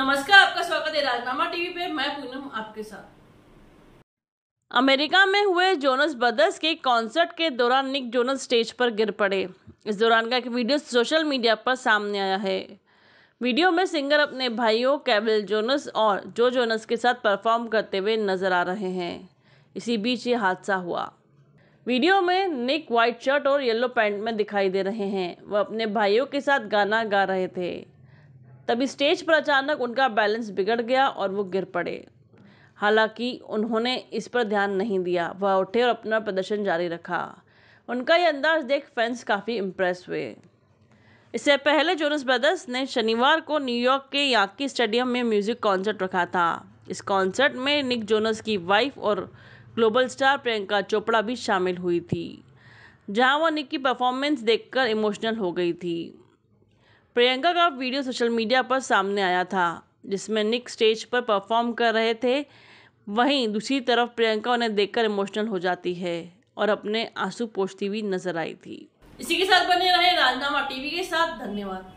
नमस्कार आपका स्वागत है राजनामा टीवी पे मैं पूनम आपके साथ अमेरिका में हुए जोनस ब्रदर्स के कॉन्सर्ट के दौरान निक जोनस स्टेज पर गिर पड़े इस दौरान का एक वीडियो सोशल मीडिया पर सामने आया है वीडियो में सिंगर अपने भाइयों कैबल जोनस और जो जोनस के साथ परफॉर्म करते हुए नजर आ रहे हैं इसी बीच ये हादसा हुआ वीडियो में निक वाइट शर्ट और येलो पैंट में दिखाई दे रहे हैं वह अपने भाइयों के साथ गाना गा रहे थे तभी स्टेज पर अचानक उनका बैलेंस बिगड़ गया और वो गिर पड़े हालांकि उन्होंने इस पर ध्यान नहीं दिया वह उठे और अपना प्रदर्शन जारी रखा उनका यह अंदाज देख फैंस काफ़ी इम्प्रेस हुए इससे पहले जोनस ब्रदर्स ने शनिवार को न्यूयॉर्क के याकी स्टेडियम में म्यूजिक कॉन्सर्ट रखा था इस कॉन्सर्ट में निक जोनस की वाइफ और ग्लोबल स्टार प्रियंका चोपड़ा भी शामिल हुई थी जहां वह निक की परफॉर्मेंस देखकर इमोशनल हो गई थी प्रियंका का वीडियो सोशल मीडिया पर सामने आया था जिसमें निक स्टेज पर परफॉर्म कर रहे थे वहीं दूसरी तरफ प्रियंका उन्हें देखकर इमोशनल हो जाती है और अपने आंसू पोछती हुई नजर आई थी इसी के साथ बने रहे राजनामा टीवी के साथ धन्यवाद